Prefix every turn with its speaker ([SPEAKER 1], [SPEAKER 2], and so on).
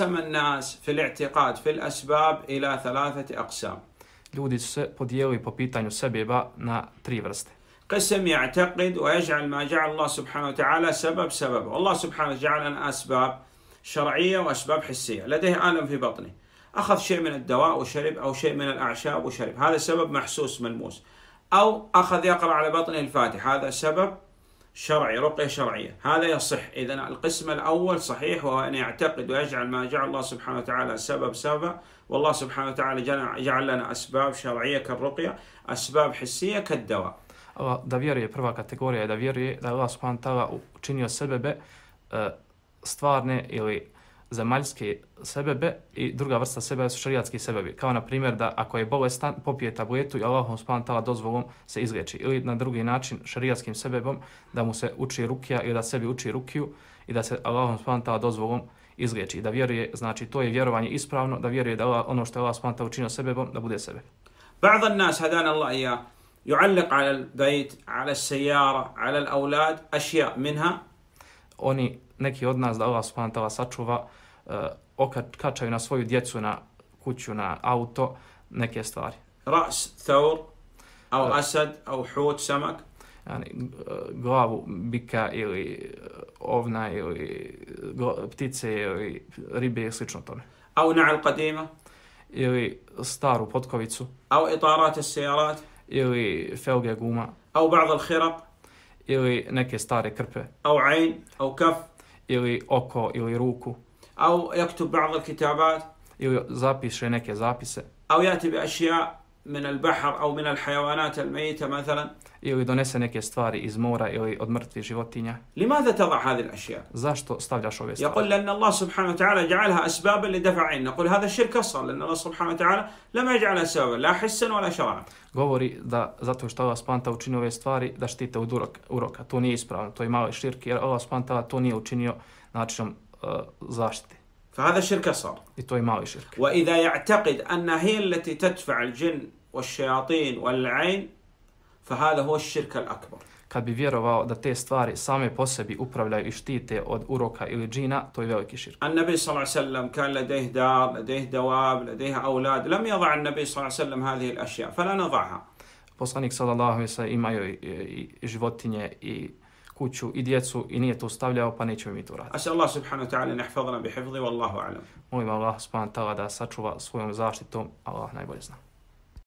[SPEAKER 1] قسم الناس في الاعتقاد في الأسباب إلى ثلاثة أقسام
[SPEAKER 2] Ljudi su se podijelili po pitanju sebeba na tri vrste.
[SPEAKER 1] قسم يعتقد ويجعل ما جعل الله سبحانه وتعالى سبب سبب الله سبحانه جعل لنا أسباب شرعية وأسباب حسية لديه آلم في بطنه أخذ شيء من الدواء وشرب أو شيء من الأعشاب وشرب هذا سبب محسوس ملموس أو أخذ يقرأ على بطنه الفاتح هذا سبب شرعي رقية شرعية هذا يصح إذا القسم الأول صحيح وهو أن يعتقد ويجعل ما جعل الله سبحانه وتعالى سبب سبب والله سبحانه وتعالى جعل لنا أسباب شرعية كالرقية أسباب حسية كالدواء
[SPEAKER 2] da vjeruje, prva kategorija je da vjeruje da je Allah subhanahu wa ta'ala učinio sebebe stvarne ili zemaljske sebebe i druga vrsta sebebe su šarijatski sebebi. Kao na primjer da ako je bolestan, popije tabletu i Allahom spavan dozvolom se izleči. Ili na drugi način šarijatskim sebebom da mu se uči rukija ili da sebi uči rukiju i da se Allahom spavan dozvolom izleči. Da vjeruje, znači to je vjerovanje ispravno, da vjeruje da Allah, ono što je Allah spavan tala učinio sebebom, da bude sebe.
[SPEAKER 1] Ba'da nas hadan Allah ja yu'allik 'ala al-bayt 'ala al-sayyara 'ala al-awlad ashya' minha
[SPEAKER 2] oni neki od nas da Allah subhanahu wa sačuva uh, kačaju na svoju djecu na kuću na auto neke stvari
[SPEAKER 1] ras thaur au asad au hut samak
[SPEAKER 2] yani, glavu bika ili e, ovna ili ptice ili ribe i slično tome.
[SPEAKER 1] Au na'al qadima.
[SPEAKER 2] Ili staru potkovicu.
[SPEAKER 1] Au itarat al sayarat Ili felge guma. Au ba'd al l'hirab. Ili neke stare krpe. Au ayn, au kaf ili oko ili ruku. Au yaktub ba'd al-kitabat ili zapiše neke zapise. Au yati bi ashiya' من البحر او من الحيوانات الميته مثلا ili donese neke stvari iz mora ili od mrtvih životinja. لماذا تضع هذه الاشياء؟ Zašto stavljaš ove stvari? يقول لان الله سبحانه وتعالى جعلها اسبابا لدفع عين. نقول هذا الشرك اصلا لان الله سبحانه وتعالى لم يجعلها سببا لا حسا ولا شرعا.
[SPEAKER 2] Govori da zato što Allah spanta učinio ove stvari da štite od urok, uroka. To nije ispravno, to je mali širk jer Allah spanta to nije učinio načinom uh, zaštite. فهذا شرك أصغر إتوي ماوي شرك
[SPEAKER 1] وإذا يعتقد أن هي التي تدفع الجن والشياطين والعين فهذا هو الشرك الأكبر
[SPEAKER 2] kad bi vjerovao da te stvari same po sebi upravljaju i štite od uroka ili džina, to je veliki širk.
[SPEAKER 1] An nabi sallallahu alaihi sallam kan ladeh dar, ladeh dawab, ladeh aulad, lam yada an nabi sallallahu alaihi sallam hadhi l-ašja, fala nadaha.
[SPEAKER 2] Poslanik sallallahu alaihi sallam imaju i, i, i životinje i kuću i djecu i nije to stavljao, pa nećemo mi to raditi.
[SPEAKER 1] Asa Allah subhanahu wa ta'ala nehfadna bi hifzi, wallahu alam.
[SPEAKER 2] Molim Allah subhanahu wa ta'ala da sačuva svojom zaštitom, Allah najbolje zna.